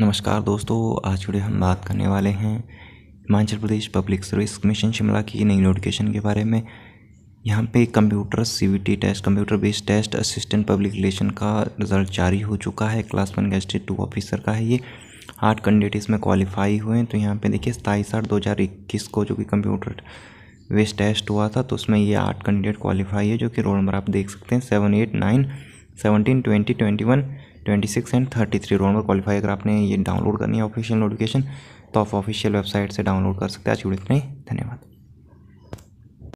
नमस्कार दोस्तों आज जुड़े हम बात करने वाले हैं Himachal Pradesh public service commission Shimla की नई नोटिफिकेशन के बारे में यहाँ पे computer CBT test computer based test assistant public relation का रिज़ल्ट जारी हो चुका है class one gazetted two officer का है ये आठ कैंडिडेट इसमें क्वालिफाई हुए हैं तो यहाँ पे देखिए सताईस आठ दो हज़ार इक्कीस को जो कि कंप्यूटर बेस्ड टेस्ट हुआ था तो उसमें ये आठ कैंडिडेट क्वालिफाई है जो कि रोल नंबर आप देख सकते हैं seven eight nine seventeen twenty twenty one twenty six and thirty three round में क्वालिफाई अगर आपने ये डाउनलोड करनी है ऑफिशियल नोटिफिकेशन तो आप ऑफिशियल वेबसाइट से डाउनलोड कर सकते हैं आज वीडियो इतने धन्यवाद